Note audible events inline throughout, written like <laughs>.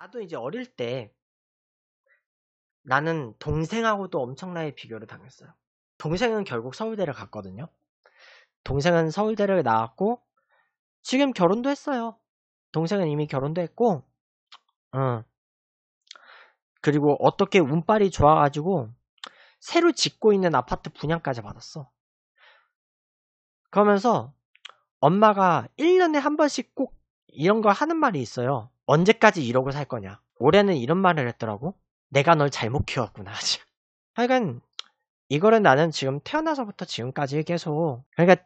나도 이제 어릴 때 나는 동생하고도 엄청나게 비교를 당했어요. 동생은 결국 서울대를 갔거든요. 동생은 서울대를 나왔고 지금 결혼도 했어요. 동생은 이미 결혼도 했고, 응. 어. 그리고 어떻게 운빨이 좋아가지고 새로 짓고 있는 아파트 분양까지 받았어. 그러면서 엄마가 1년에 한 번씩 꼭 이런 걸 하는 말이 있어요. 언제까지 이러고 살 거냐. 올해는 이런 말을 했더라고. 내가 널 잘못 키웠구나. 하여간 이거는 나는 지금 태어나서부터 지금까지 계속 그러니까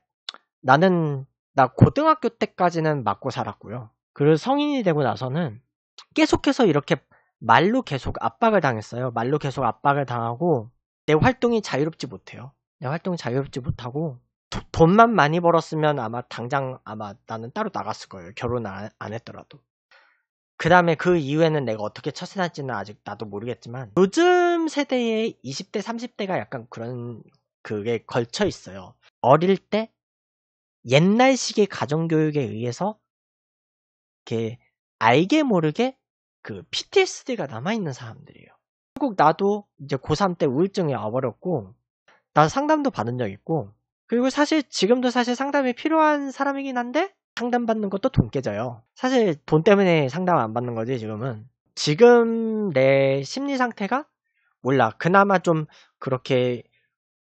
나는 나 고등학교 때까지는 맞고 살았고요. 그리고 성인이 되고 나서는 계속해서 이렇게 말로 계속 압박을 당했어요. 말로 계속 압박을 당하고 내 활동이 자유롭지 못해요. 내 활동이 자유롭지 못하고 도, 돈만 많이 벌었으면 아마 당장 아마 나는 따로 나갔을 거예요. 결혼 안, 안 했더라도. 그 다음에 그 이후에는 내가 어떻게 처신할지는 아직 나도 모르겠지만 요즘 세대의 20대, 30대가 약간 그런 그게 걸쳐 있어요. 어릴 때 옛날식의 가정교육에 의해서 이렇게 알게 모르게 그 PTSD가 남아있는 사람들이에요. 결국 나도 이제 고3 때 우울증이 와버렸고 나 상담도 받은 적 있고 그리고 사실 지금도 사실 상담이 필요한 사람이긴 한데 상담받는 것도 돈 깨져요. 사실 돈 때문에 상담 안 받는 거지, 지금은. 지금 내 심리 상태가 몰라. 그나마 좀 그렇게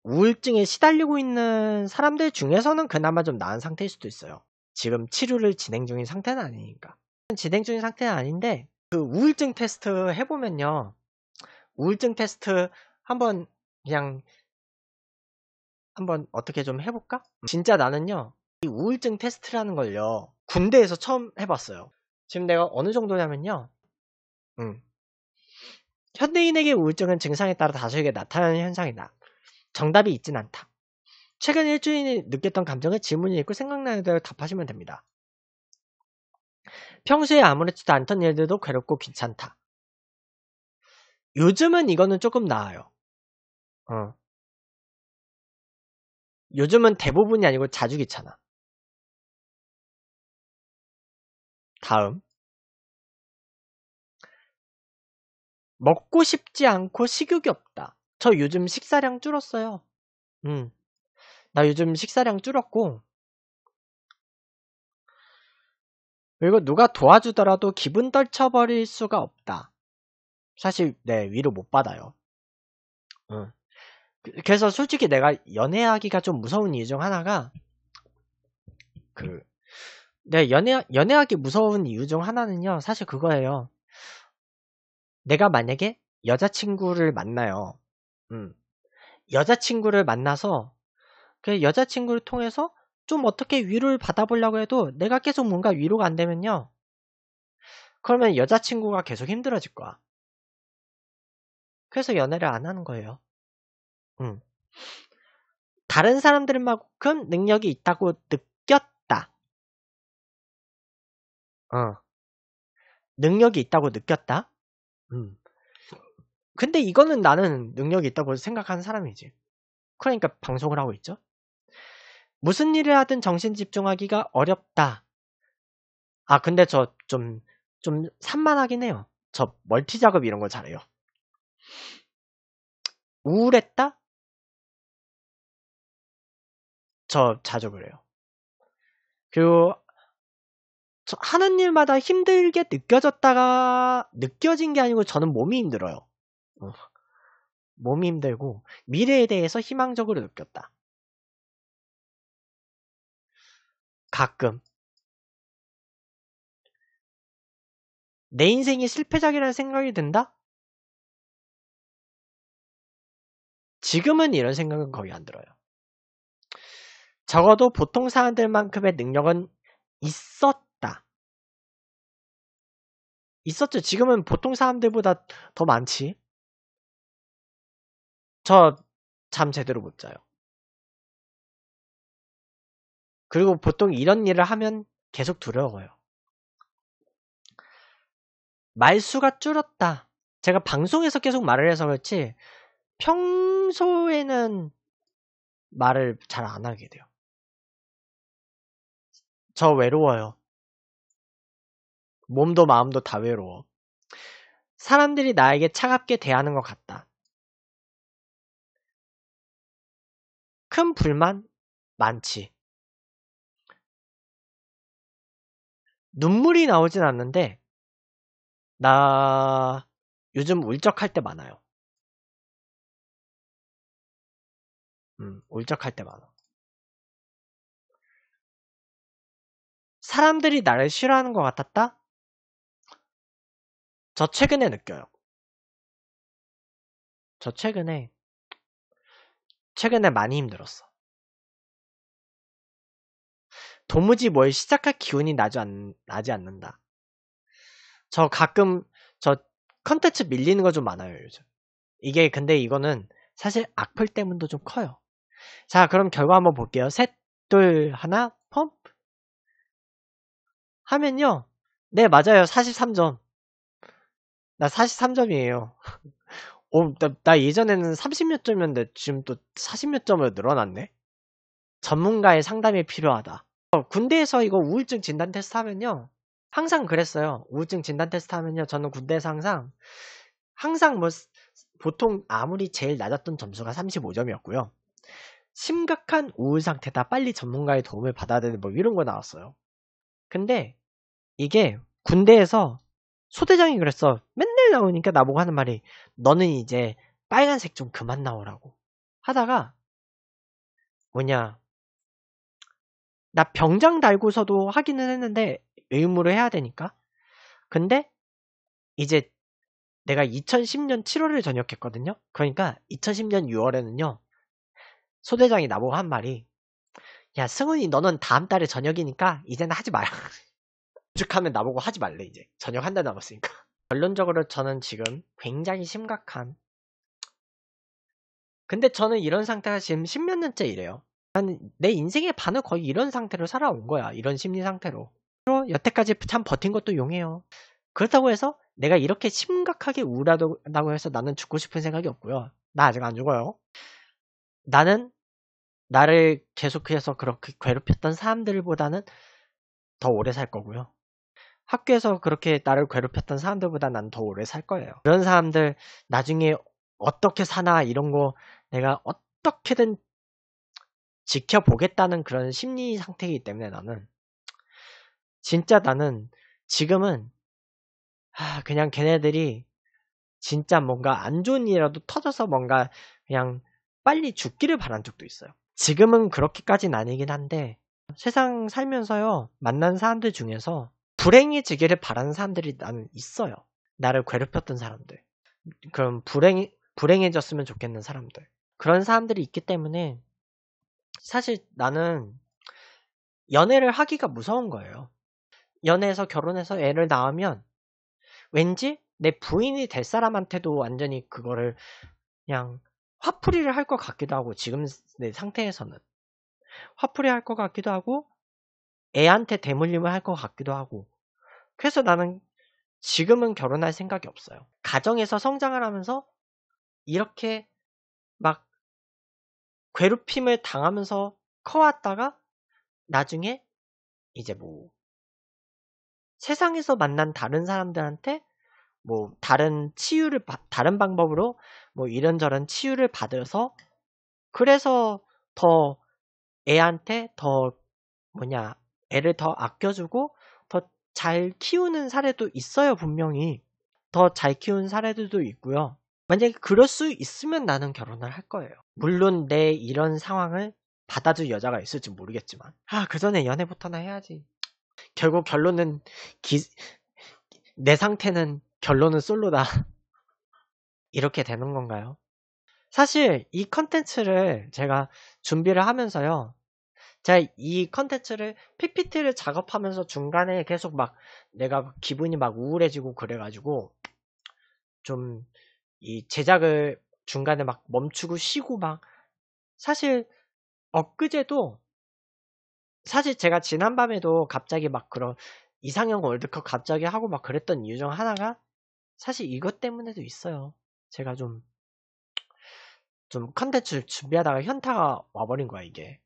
우울증에 시달리고 있는 사람들 중에서는 그나마 좀 나은 상태일 수도 있어요. 지금 치료를 진행 중인 상태는 아니니까. 진행 중인 상태는 아닌데, 그 우울증 테스트 해보면요. 우울증 테스트 한번 그냥 한번 어떻게 좀 해볼까? 진짜 나는요. 이 우울증 테스트라는 걸요. 군대에서 처음 해봤어요. 지금 내가 어느 정도냐면요. 음. 현대인에게 우울증은 증상에 따라 다수에게 나타나는 현상이다. 정답이 있진 않다. 최근 일주일에 느꼈던 감정에 질문이 있고 생각나는 대로 답하시면 됩니다. 평소에 아무렇지도 않던 일들도 괴롭고 귀찮다. 요즘은 이거는 조금 나아요. 어. 요즘은 대부분이 아니고 자주 귀찮아. 다음. 먹고 싶지 않고 식욕이 없다. 저 요즘 식사량 줄었어요. 음. 나 요즘 식사량 줄었고. 그리고 누가 도와주더라도 기분 떨쳐버릴 수가 없다. 사실, 네, 위로 못 받아요. 음. 그래서 솔직히 내가 연애하기가 좀 무서운 이유 중 하나가, 그, 네, 연애, 연애하기 무서운 이유 중 하나는요, 사실 그거예요. 내가 만약에 여자친구를 만나요. 음. 여자친구를 만나서, 그 여자친구를 통해서 좀 어떻게 위로를 받아보려고 해도 내가 계속 뭔가 위로가 안 되면요. 그러면 여자친구가 계속 힘들어질 거야. 그래서 연애를 안 하는 거예요. 음. 다른 사람들만큼 능력이 있다고 느, 어. 능력이 있다고 느꼈다? 음. 근데 이거는 나는 능력이 있다고 생각하는 사람이지. 그러니까 방송을 하고 있죠. 무슨 일을 하든 정신 집중하기가 어렵다. 아, 근데 저 좀, 좀 산만하긴 해요. 저 멀티 작업 이런 거 잘해요. 우울했다? 저 자주 그래요. 그리고 하는 일마다 힘들게 느껴졌다가 느껴진 게 아니고 저는 몸이 힘들어요. 어. 몸이 힘들고 미래에 대해서 희망적으로 느꼈다. 가끔 내 인생이 실패작이라는 생각이 든다? 지금은 이런 생각은 거의 안 들어요. 적어도 보통 사람들만큼의 능력은 있었 있었죠. 지금은 보통 사람들보다 더 많지. 저 잠 제대로 못 자요. 그리고 보통 이런 일을 하면 계속 두려워요. 말수가 줄었다. 제가 방송에서 계속 말을 해서 그렇지 평소에는 말을 잘 안 하게 돼요. 저 외로워요. 몸도 마음도 다 외로워. 사람들이 나에게 차갑게 대하는 것 같다. 큰 불만 많지. 눈물이 나오진 않는데, 나 요즘 울적할 때 많아요. 음, 울적할 때 많아. 사람들이 나를 싫어하는 것 같았다? 저 최근에 느껴요. 저 최근에, 최근에 많이 힘들었어. 도무지 뭘 시작할 기운이 나지, 않, 나지 않는다. 저 가끔, 저 컨텐츠 밀리는 거 좀 많아요, 요즘. 이게 근데 이거는 사실 악플 때문도 좀 커요. 자, 그럼 결과 한번 볼게요. 셋, 둘, 하나, 펌프. 하면요. 네, 맞아요. 43점. 나 43점이에요. 오, <laughs> 어, 나, 나 예전에는 30몇 점이었는데 지금 또 40몇 점으로 늘어났네? 전문가의 상담이 필요하다. 어, 군대에서 이거 우울증 진단 테스트 하면요. 항상 그랬어요. 우울증 진단 테스트 하면요. 저는 군대에서 항상, 항상 뭐, 보통 아무리 제일 낮았던 점수가 35점이었고요. 심각한 우울 상태다. 빨리 전문가의 도움을 받아야 되는 뭐 이런 거 나왔어요. 근데 이게 군대에서 소대장이 그랬어. 맨날 나오니까 나보고 하는 말이 너는 이제 빨간색 좀 그만 나오라고 하다가 뭐냐 나 병장 달고서도 하기는 했는데 의무를 해야 되니까 근데 이제 내가 2010년 7월을 전역했거든요. 그러니까 2010년 6월에는요 소대장이 나보고 한 말이 야 승훈이 너는 다음 달에 전역이니까 이제는 하지 마라 <laughs> 오죽하면 나보고 하지 말래 이제 저녁 한 달 남았으니까 <laughs> 결론적으로 저는 지금 굉장히 심각한 근데 저는 이런 상태가 지금 십몇 년째 이래요 난내 인생의 반을 거의 이런 상태로 살아온 거야 이런 심리 상태로 여태까지 참 버틴 것도 용해요 그렇다고 해서 내가 이렇게 심각하게 우울하다고 해서 나는 죽고 싶은 생각이 없고요 나 아직 안 죽어요 나는 나를 계속해서 그렇게 괴롭혔던 사람들보다는 더 오래 살 거고요. 학교에서 그렇게 나를 괴롭혔던 사람들보다 난 더 오래 살 거예요. 그런 사람들 나중에 어떻게 사나 이런 거 내가 어떻게든 지켜보겠다는 그런 심리 상태이기 때문에 나는 진짜 나는 지금은 그냥 걔네들이 진짜 뭔가 안 좋은 일이라도 터져서 뭔가 그냥 빨리 죽기를 바란 적도 있어요. 지금은 그렇게까지는 아니긴 한데 세상 살면서요 만난 사람들 중에서 불행해지기를 바라는 사람들이 나는 있어요. 나를 괴롭혔던 사람들. 그럼 불행, 불행해졌으면 좋겠는 사람들. 그런 사람들이 있기 때문에 사실 나는 연애를 하기가 무서운 거예요. 연애해서 결혼해서 애를 낳으면 왠지 내 부인이 될 사람한테도 완전히 그거를 그냥 화풀이를 할 것 같기도 하고 지금 내 상태에서는 화풀이 할 것 같기도 하고 애한테 대물림을 할 것 같기도 하고 그래서 나는 지금은 결혼할 생각이 없어요. 가정에서 성장을 하면서 이렇게 막 괴롭힘을 당하면서 커왔다가 나중에 이제 뭐 세상에서 만난 다른 사람들한테 뭐 다른 치유를 다른 방법으로 뭐 이런저런 치유를 받아서 그래서 더 애한테 더 뭐냐 애를 더 아껴주고 잘 키우는 사례도 있어요, 분명히. 더 잘 키운 사례들도 있고요. 만약에 그럴 수 있으면 나는 결혼을 할 거예요. 물론 내 이런 상황을 받아줄 여자가 있을지 모르겠지만. 아, 그 전에 연애부터나 해야지. 결국 결론은 기... 내 상태는 결론은 솔로다. <laughs> 이렇게 되는 건가요? 사실 이 컨텐츠를 제가 준비를 하면서요. 제가 이 컨텐츠를 PPT를 작업하면서 중간에 계속 막 내가 기분이 막 우울해지고 그래가지고 좀 이 제작을 중간에 막 멈추고 쉬고 막 사실 엊그제도 사실 제가 지난밤에도 갑자기 막 그런 이상형 월드컵 갑자기 하고 막 그랬던 이유 중 하나가 사실 이것 때문에도 있어요. 제가 좀, 좀 컨텐츠 준비하다가 현타가 와버린 거야, 이게.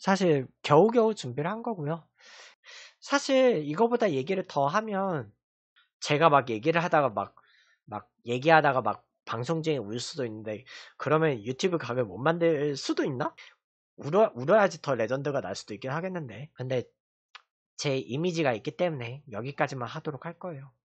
사실 겨우겨우 준비를 한 거고요. 사실 이거보다 얘기를 더 하면 제가 막 얘기를 하다가 막, 막 얘기하다가 막 방송 중에 울 수도 있는데 그러면 유튜브 각을 못 만들 수도 있나? 울어, 울어야지 더 레전드가 날 수도 있긴 하겠는데 근데 제 이미지가 있기 때문에 여기까지만 하도록 할 거예요.